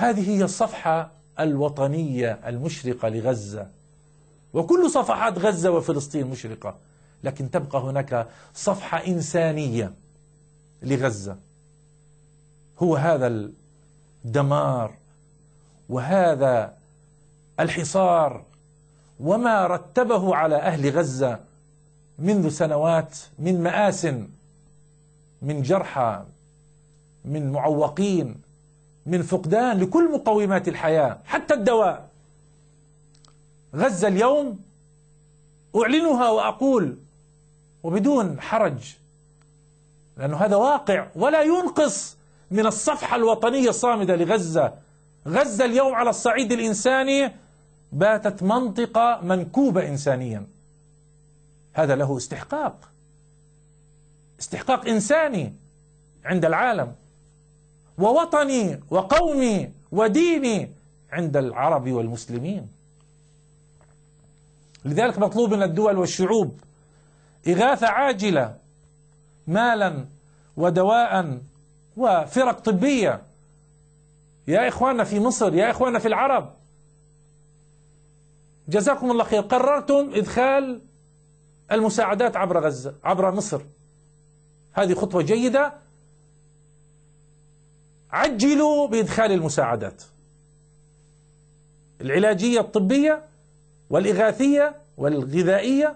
هذه هي الصفحة الوطنية المشرقة لغزة وكل صفحات غزة وفلسطين مشرقة لكن تبقى هناك صفحة إنسانية لغزة هو هذا الدمار وهذا الحصار وما رتبه على أهل غزة منذ سنوات من مآسٍ من جرحى من معوقين من فقدان لكل مقومات الحياة حتى الدواء غزة اليوم أعلنها وأقول وبدون حرج لأنه هذا واقع ولا ينقص من الصفحة الوطنية الصامدة لغزة غزة اليوم على الصعيد الإنساني باتت منطقة منكوبة إنسانيا هذا له استحقاق استحقاق إنساني عند العالم ووطني وقومي وديني عند العرب والمسلمين لذلك مطلوب من الدول والشعوب إغاثة عاجلة مالا ودواء وفرق طبية يا إخواننا في مصر يا إخواننا في العرب جزاكم الله خير قررتم إدخال المساعدات عبر غزة عبر مصر هذه خطوة جيدة عجلوا بإدخال المساعدات العلاجية الطبية والإغاثية والغذائية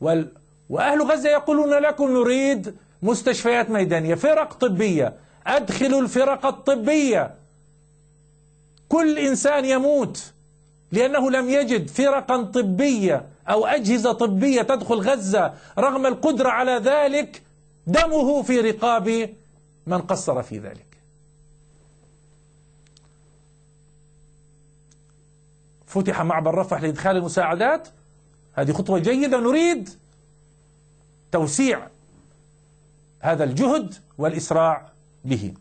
وال... وأهل غزة يقولون لكم نريد مستشفيات ميدانية فرق طبية أدخلوا الفرق الطبية كل إنسان يموت لأنه لم يجد فرقا طبية أو أجهزة طبية تدخل غزة رغم القدرة على ذلك دمه في رقاب من قصر في ذلك فتح معبر رفح لإدخال المساعدات هذه خطوة جيدة نريد توسيع هذا الجهد والإسراع به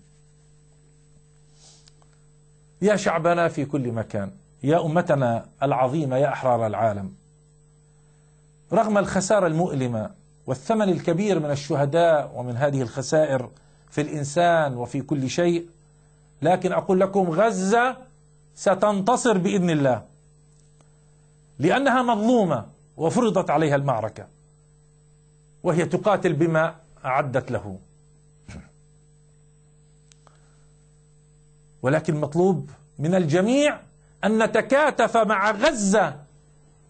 يا شعبنا في كل مكان يا أمتنا العظيمة يا أحرار العالم رغم الخسارة المؤلمة والثمن الكبير من الشهداء ومن هذه الخسائر في الإنسان وفي كل شيء لكن أقول لكم غزة ستنتصر بإذن الله لأنها مظلومة وفرضت عليها المعركة وهي تقاتل بما أعدت له ولكن مطلوب من الجميع أن نتكاتف مع غزة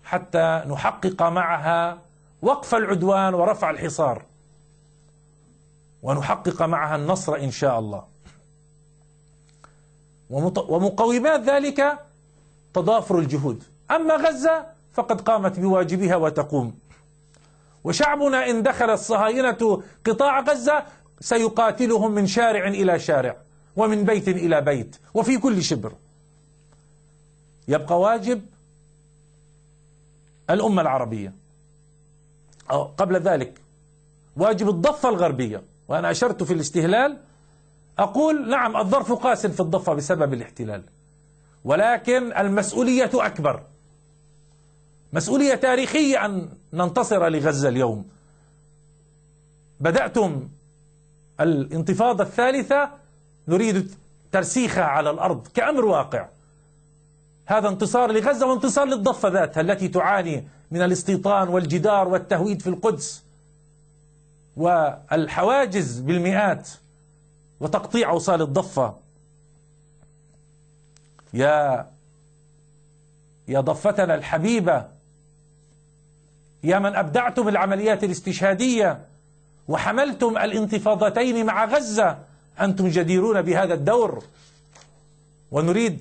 حتى نحقق معها وقف العدوان ورفع الحصار ونحقق معها النصر إن شاء الله ومقومات ذلك تضافر الجهود أما غزة فقد قامت بواجبها وتقوم وشعبنا إن دخل الصهاينة قطاع غزة سيقاتلهم من شارع إلى شارع ومن بيت إلى بيت وفي كل شبر يبقى واجب الأمة العربية أو قبل ذلك واجب الضفة الغربية وأنا أشرت في الاستهلال أقول نعم الظرف قاس في الضفة بسبب الاحتلال ولكن المسؤولية أكبر مسؤولية تاريخية أن ننتصر لغزة اليوم بدأتم الانتفاضة الثالثة نريد ترسيخها على الأرض كأمر واقع هذا انتصار لغزة وانتصار للضفة ذاتها التي تعاني من الاستيطان والجدار والتهويد في القدس والحواجز بالمئات وتقطيع أوصال الضفة يا يا ضفتنا الحبيبة يا من أبدعتم العمليات الاستشهادية وحملتم الانتفاضتين مع غزة أنتم جديرون بهذا الدور ونريد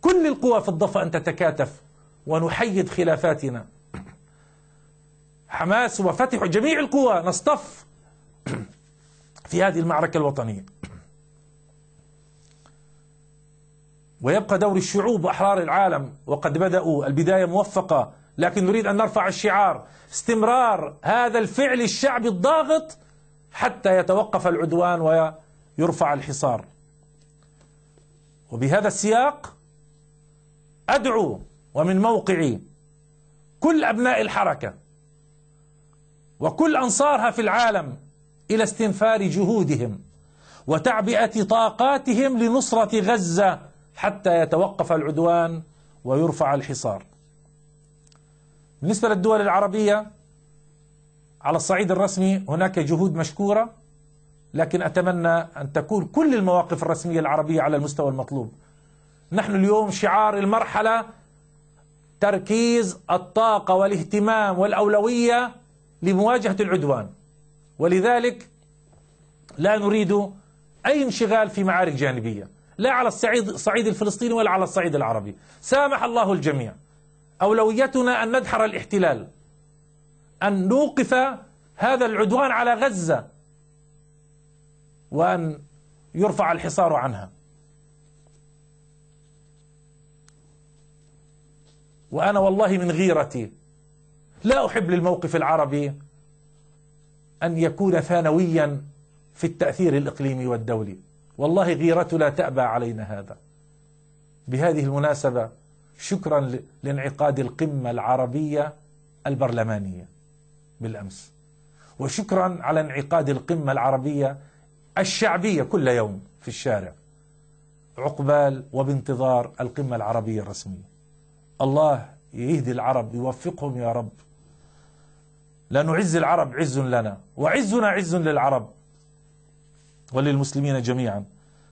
كل القوى في الضفة أن تتكاتف ونحيد خلافاتنا حماس وفتح جميع القوى نصطف في هذه المعركة الوطنية ويبقى دور الشعوب وأحرار العالم وقد بدأوا البداية موفقة لكن نريد أن نرفع الشعار استمرار هذا الفعل الشعبي الضاغط حتى يتوقف العدوان ويرفع الحصار وبهذا السياق أدعو ومن موقعي كل أبناء الحركة وكل أنصارها في العالم إلى استنفار جهودهم وتعبئة طاقاتهم لنصرة غزة حتى يتوقف العدوان ويرفع الحصار بالنسبة للدول العربية على الصعيد الرسمي هناك جهود مشكورة لكن أتمنى أن تكون كل المواقف الرسمية العربية على المستوى المطلوب نحن اليوم شعار المرحلة تركيز الطاقة والاهتمام والأولوية لمواجهة العدوان ولذلك لا نريد أي انشغال في معارك جانبية لا على الصعيد الصعيد الفلسطيني ولا على الصعيد العربي سامح الله الجميع أولويتنا أن ندحر الاحتلال أن نوقف هذا العدوان على غزة وأن يرفع الحصار عنها وأنا والله من غيرتي لا أحب للموقف العربي أن يكون ثانويا في التأثير الإقليمي والدولي والله غيرتنا تأبى علينا هذا بهذه المناسبة شكرا لانعقاد القمة العربية البرلمانية بالأمس وشكرا على انعقاد القمة العربية الشعبية كل يوم في الشارع عقبال وبانتظار القمة العربية الرسمية الله يهدي العرب يوفقهم يا رب لنعز عز العرب عز لنا وعزنا عز للعرب وللمسلمين جميعا